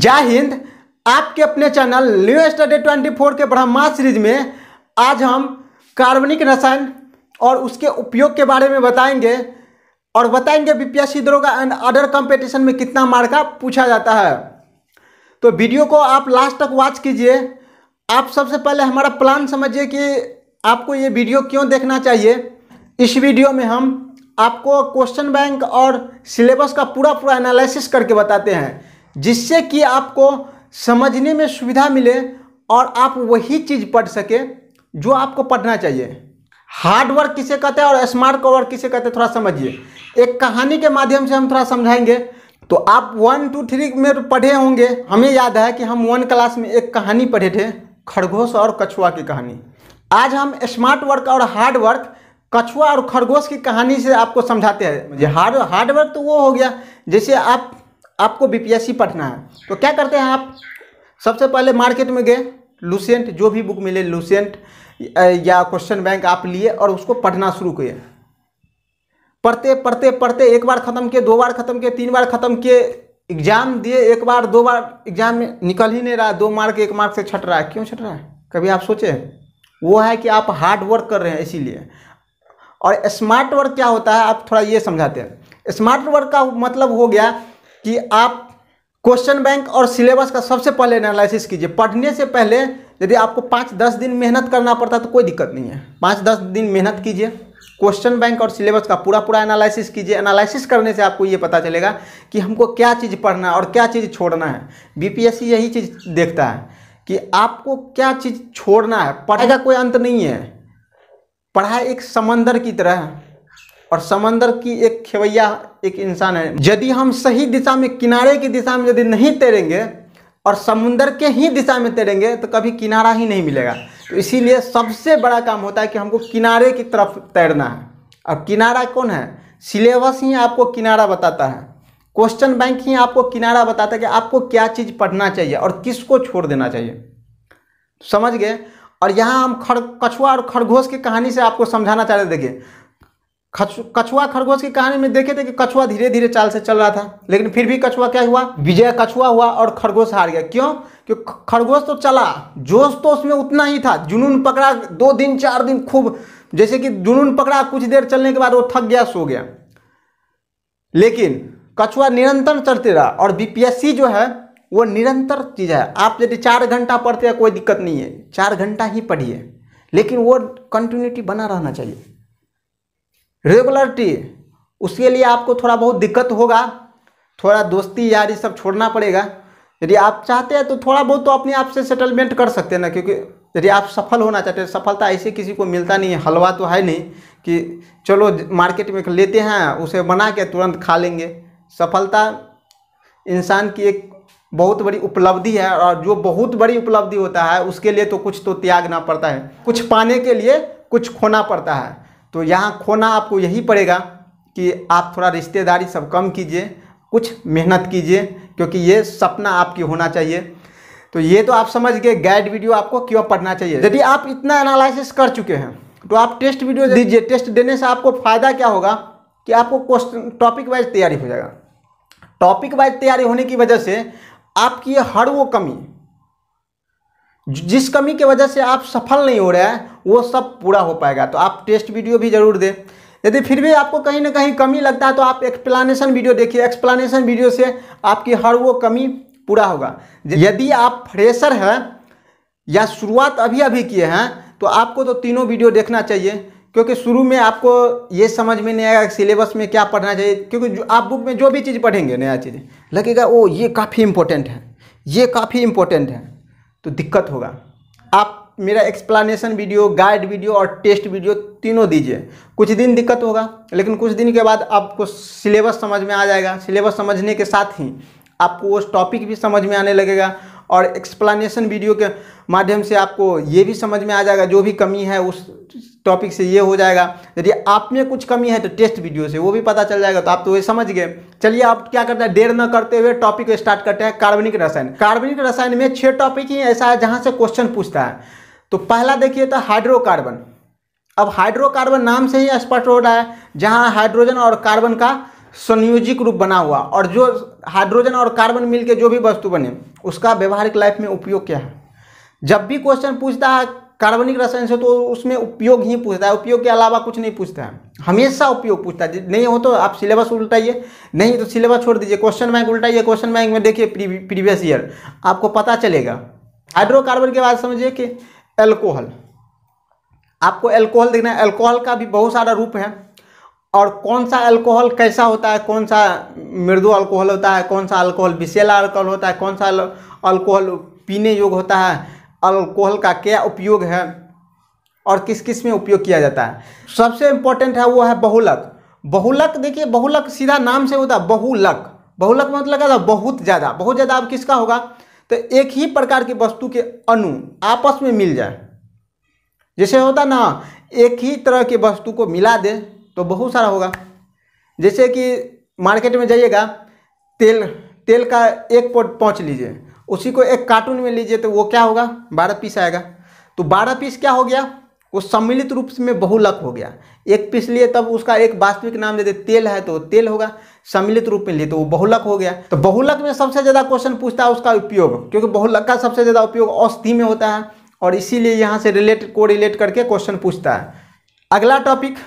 जय हिंद आपके अपने चैनल न्यू स्टडी 24 के ब्रह्मास सीरीज में आज हम कार्बनिक रसायन और उसके उपयोग के बारे में बताएंगे और बताएंगे बीपीएससी दरोगा एंड अदर कंपटीशन में कितना मार्क पूछा जाता है तो वीडियो को आप लास्ट तक वॉच कीजिए आप सबसे पहले हमारा प्लान समझिए कि आपको ये वीडियो क्यों देखना चाहिए इस वीडियो में हम आपको क्वेश्चन बैंक और सिलेबस का पूरा पूरा एनालिसिस करके बताते हैं जिससे कि आपको समझने में सुविधा मिले और आप वही चीज़ पढ़ सके जो आपको पढ़ना चाहिए हार्ड वर्क किसे कहते हैं और स्मार्ट वर्क किसे कहते हैं थोड़ा समझिए एक कहानी के माध्यम से हम थोड़ा समझाएंगे तो आप वन टू थ्री में पढ़े होंगे हमें याद है कि हम वन क्लास में एक कहानी पढ़े थे खरगोश और कछुआ की कहानी आज हम स्मार्ट वर्क और हार्ड वर्क कछुआ और खरगोश की कहानी से आपको समझाते हैं हार्ड हार्ड वर्क तो वो हो गया जैसे आप आपको बीपीएससी पढ़ना है तो क्या करते हैं आप सबसे पहले मार्केट में गए लूसेंट जो भी बुक मिले लूसेंट या क्वेश्चन बैंक आप लिए और उसको पढ़ना शुरू किए पढ़ते पढ़ते पढ़ते एक बार ख़त्म किए दो बार ख़त्म किए तीन बार ख़त्म किए एग्ज़ाम दिए एक बार दो बार एग्ज़ाम में निकल ही नहीं रहा दो मार्क एक मार्क से छट रहा है क्यों छट रहा है कभी आप सोचे वो है कि आप हार्ड वर्क कर रहे हैं इसीलिए और स्मार्ट वर्क क्या होता है आप थोड़ा ये समझाते हैं स्मार्ट वर्क का मतलब हो गया कि आप क्वेश्चन बैंक और सिलेबस का सबसे पहले एनालिसिस कीजिए पढ़ने से पहले यदि आपको पाँच दस दिन मेहनत करना पड़ता है तो कोई दिक्कत नहीं है पाँच दस दिन मेहनत कीजिए क्वेश्चन बैंक और सिलेबस का पूरा पूरा एनालिसिस कीजिए एनालिसिस करने से आपको ये पता चलेगा कि हमको क्या चीज़ पढ़ना है और क्या चीज़ छोड़ना है बीपीएससी यही चीज़ देखता है कि आपको क्या चीज़ छोड़ना है पढ़ाई का कोई अंत नहीं है पढ़ाई एक समंदर की तरह है और समंदर की एक खेवैया एक इंसान है यदि हम सही दिशा में किनारे की दिशा में यदि नहीं तैरेंगे और समुंदर के ही दिशा में तैरेंगे तो कभी किनारा ही नहीं मिलेगा तो इसीलिए सबसे बड़ा काम होता है कि हमको किनारे की तरफ तैरना है अब किनारा कौन है सिलेबस ही आपको किनारा बताता है क्वेश्चन बैंक ही आपको किनारा बताता है कि आपको क्या चीज़ पढ़ना चाहिए और किसको छोड़ देना चाहिए समझ गए और यहाँ हम खड़ कछुआ और खरगोश की कहानी से आपको समझाना चाह रहे देखिए कछुआ खरगोश की कहानी में देखे थे कि कछुआ धीरे धीरे चाल से चल रहा था लेकिन फिर भी कछुआ क्या हुआ विजय कछुआ हुआ और खरगोश हार गया क्यों क्यों खरगोश तो चला जोश तो उसमें उतना ही था जुनून पकड़ा दो दिन चार दिन खूब जैसे कि जुनून पकड़ा कुछ देर चलने के बाद वो थक गया सो गया लेकिन कछुआ निरंतर चलते रहा और बी जो है वो निरंतर चीज़ है आप यदि चार घंटा पढ़ते हैं कोई दिक्कत नहीं है चार घंटा ही पढ़िए लेकिन वो कंटिन्यूटी बना रहना चाहिए रेगुलरिटी उसके लिए आपको थोड़ा बहुत दिक्कत होगा थोड़ा दोस्ती यारी सब छोड़ना पड़ेगा यदि आप चाहते हैं तो थोड़ा बहुत तो अपने आप से सेटलमेंट कर सकते हैं ना क्योंकि यदि आप सफल होना चाहते हैं सफलता ऐसे किसी को मिलता नहीं है हलवा तो है नहीं कि चलो मार्केट में लेते हैं उसे बना के तुरंत खा लेंगे सफलता इंसान की एक बहुत बड़ी उपलब्धि है और जो बहुत बड़ी उपलब्धि होता है उसके लिए तो कुछ तो त्यागना पड़ता है कुछ पाने के लिए कुछ खोना पड़ता है तो यहाँ खोना आपको यही पड़ेगा कि आप थोड़ा रिश्तेदारी सब कम कीजिए कुछ मेहनत कीजिए क्योंकि ये सपना आपकी होना चाहिए तो ये तो आप समझ गए गाइड वीडियो आपको क्यों पढ़ना चाहिए यदि आप इतना एनालिसिस कर चुके हैं तो आप टेस्ट वीडियो दीजिए टेस्ट देने से आपको फ़ायदा क्या होगा कि आपको क्वेश्चन टॉपिक वाइज तैयारी हो जाएगा टॉपिक वाइज तैयारी होने की वजह से आपकी हर वो कमी जिस कमी की वजह से आप सफल नहीं हो रहे हैं वो सब पूरा हो पाएगा तो आप टेस्ट वीडियो भी जरूर दें यदि फिर भी आपको कहीं ना कहीं कमी लगता है तो आप एक्सप्लानेशन वीडियो देखिए एक्सप्लानेशन वीडियो से आपकी हर वो कमी पूरा होगा यदि आप फ्रेशर हैं या शुरुआत अभी अभी किए हैं तो आपको तो तीनों वीडियो देखना चाहिए क्योंकि शुरू में आपको ये समझ में नहीं आएगा कि सिलेबस में क्या पढ़ना चाहिए क्योंकि आप बुक में जो भी चीज़ पढ़ेंगे नया चीज़ लगेगा ओ ये काफ़ी इंपॉर्टेंट है ये काफ़ी इंपॉर्टेंट है तो दिक्कत होगा आप मेरा एक्सप्लानेशन वीडियो गाइड वीडियो और टेस्ट वीडियो तीनों दीजिए कुछ दिन दिक्कत होगा लेकिन कुछ दिन के बाद आपको सिलेबस समझ में आ जाएगा सिलेबस समझने के साथ ही आपको उस टॉपिक भी समझ में आने लगेगा और एक्सप्लानेशन वीडियो के माध्यम से आपको ये भी समझ में आ जाएगा जो भी कमी है उस टॉपिक से ये हो जाएगा यदि आप में कुछ कमी है तो टेस्ट वीडियो से वो भी पता चल जाएगा तो आप तो ये समझ गए चलिए आप क्या करते हैं देर न करते हुए टॉपिक को स्टार्ट करते हैं कार्बनिक रसायन कार्बनिक रसायन में छः टॉपिक ही ऐसा है जहाँ से क्वेश्चन पूछता है तो पहला देखिए तो हाइड्रोकार्बन अब हाइड्रोकार्बन नाम से ही स्पष्ट हो रहा है जहाँ हाइड्रोजन और कार्बन का संयोजिक रूप बना हुआ और जो हाइड्रोजन और कार्बन मिलके जो भी वस्तु बने उसका व्यवहारिक लाइफ में उपयोग क्या है जब भी क्वेश्चन पूछता है कार्बनिक रसायन से तो उसमें उपयोग ही पूछता है उपयोग के अलावा कुछ नहीं पूछता है हमेशा उपयोग पूछता है नहीं हो तो आप सिलेबस उल्टाइए नहीं तो सिलेबस छोड़ दीजिए क्वेश्चन बैंक उल्टाइए क्वेश्चन बैंक में देखिए प्रीवियस ईयर आपको पता चलेगा हाइड्रोकार्बन के बाद समझिए कि एल्कोहल आपको एल्कोहल देखना है एल्कोहल का भी बहुत सारा रूप है और कौन सा अल्कोहल कैसा होता है कौन सा मृदु अल्कोहल होता है कौन सा अल्कोहल विशेला अल्कोहल होता है कौन सा अल्कोहल पीने योग्य होता है अल्कोहल का क्या उपयोग है और किस किस में उपयोग किया जाता है सबसे इम्पोर्टेंट है वो है बहुलक बहुलक देखिए बहुलक सीधा नाम से होता है बहुलक बहुलक मतलब क्या था बहुत ज़्यादा बहुत ज़्यादा अब किसका होगा तो एक ही प्रकार की वस्तु के अणु आपस में मिल जाए जैसे होता ना एक ही तरह की वस्तु को मिला दे तो बहुत सारा होगा जैसे कि मार्केट में जाइएगा तेल तेल का एक पोट पहुँच लीजिए उसी को एक कार्टून में लीजिए तो वो क्या होगा बारह पीस आएगा तो बारह पीस क्या हो गया वो सम्मिलित रूप में बहुलक हो गया एक पीस लिए तब उसका एक वास्तविक नाम देते तेल है तो तेल होगा सम्मिलित रूप में लिए तो वो बहुलक हो गया तो बहुलक में सबसे ज़्यादा क्वेश्चन पूछता है उसका उपयोग क्योंकि बहुलक का सबसे ज़्यादा उपयोग औषधि में होता है और इसीलिए यहाँ से रिलेट को रिलेट करके क्वेश्चन पूछता है अगला टॉपिक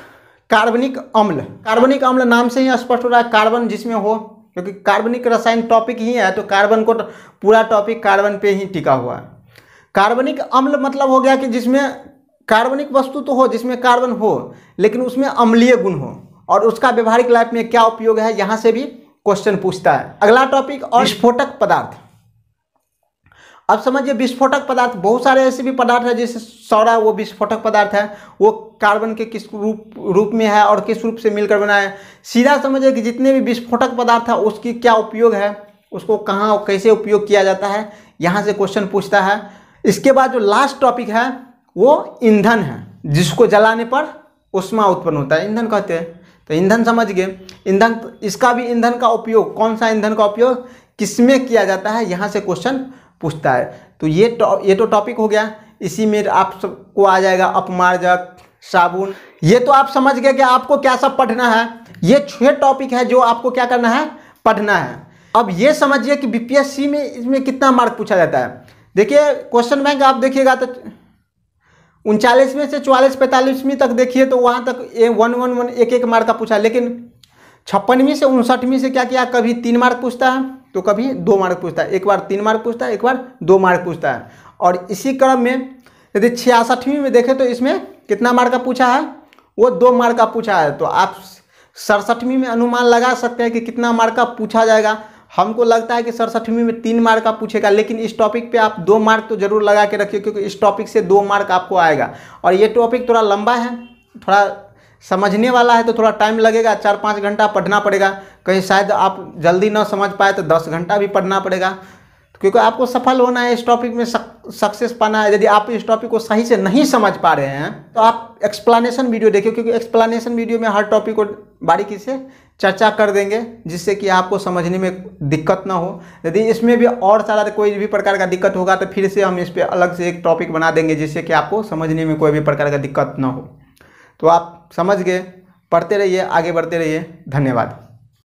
कार्बनिक अम्ल कार्बनिक अम्ल नाम से ही स्पष्ट हो रहा है कार्बन जिसमें हो क्योंकि कार्बनिक रसायन टॉपिक ही है तो कार्बन को तो पूरा टॉपिक कार्बन पे ही टिका हुआ है कार्बनिक अम्ल मतलब हो गया कि जिसमें कार्बनिक वस्तु तो हो जिसमें कार्बन हो लेकिन उसमें अम्लीय गुण हो और उसका व्यवहारिक लाइफ में क्या उपयोग है यहाँ से भी क्वेश्चन पूछता है अगला टॉपिक और स्फोटक पदार्थ अब समझिए विस्फोटक पदार्थ बहुत सारे ऐसे भी पदार्थ है जैसे सौरा वो विस्फोटक पदार्थ है वो कार्बन के किस रूप रूप में है और किस रूप से मिलकर बना है सीधा समझिए कि जितने भी विस्फोटक पदार्थ है उसकी क्या उपयोग है उसको कहाँ और कैसे उपयोग किया जाता है यहाँ से क्वेश्चन पूछता है इसके बाद जो लास्ट टॉपिक है वो ईंधन है जिसको जलाने पर उष्मा उत्पन्न होता है ईंधन कहते हैं तो ईंधन समझ गए ईंधन इसका भी ईंधन का उपयोग कौन सा ईंधन का उपयोग किसमें किया जाता है यहाँ से क्वेश्चन पूछता है तो ये ये तो टॉपिक हो गया इसी में आप सबको आ जाएगा अपमार्जक साबुन ये तो आप समझ गए कि आपको क्या सब पढ़ना है ये छह टॉपिक है जो आपको क्या करना है पढ़ना है अब ये समझिए कि बीपीएससी में इसमें कितना मार्क पूछा जाता है देखिए क्वेश्चन बैंक आप देखिएगा तो उनचालीस में से चौवालीस पैंतालीसवीं तक देखिए तो वहाँ तक ए वन वन वन एक एक मार्क का पूछा लेकिन छप्पनवीं से उनसठवीं से क्या किया कभी तीन मार्क पूछता है तो कभी दो मार्क पूछता है एक बार तीन मार्क पूछता है एक बार दो मार्क पूछता है और इसी क्रम में यदि छियासठवीं में देखें तो इसमें कितना मार्क का पूछा है वो दो मार्क का पूछा है तो आप सड़सठवीं में अनुमान लगा सकते हैं कि कितना मार्क का पूछा जाएगा हमको लगता है कि सड़सठवीं में तीन मार्क का पूछेगा लेकिन इस टॉपिक पे आप दो मार्क तो जरूर लगा के रखिए क्योंकि इस टॉपिक से दो मार्क आपको आएगा और ये टॉपिक थोड़ा लंबा है थोड़ा समझने वाला है तो थोड़ा टाइम लगेगा चार पाँच घंटा पढ़ना पड़ेगा कहीं शायद आप जल्दी ना समझ पाए तो दस घंटा भी पढ़ना पड़ेगा तो क्योंकि आपको सफल होना है इस टॉपिक में सक्सेस पाना है यदि आप इस टॉपिक को सही से नहीं समझ पा रहे हैं तो आप एक्सप्लानेशन वीडियो देखिए क्योंकि एक्सप्लानेशन वीडियो में हर टॉपिक को बारीकी से चर्चा कर देंगे जिससे कि आपको समझने में दिक्कत ना हो यदि इसमें भी और सारा कोई भी प्रकार का दिक्कत होगा तो फिर से हम इस पर अलग से एक टॉपिक बना देंगे जिससे कि आपको समझने में कोई भी प्रकार का दिक्कत ना हो तो आप समझ गए पढ़ते रहिए आगे बढ़ते रहिए धन्यवाद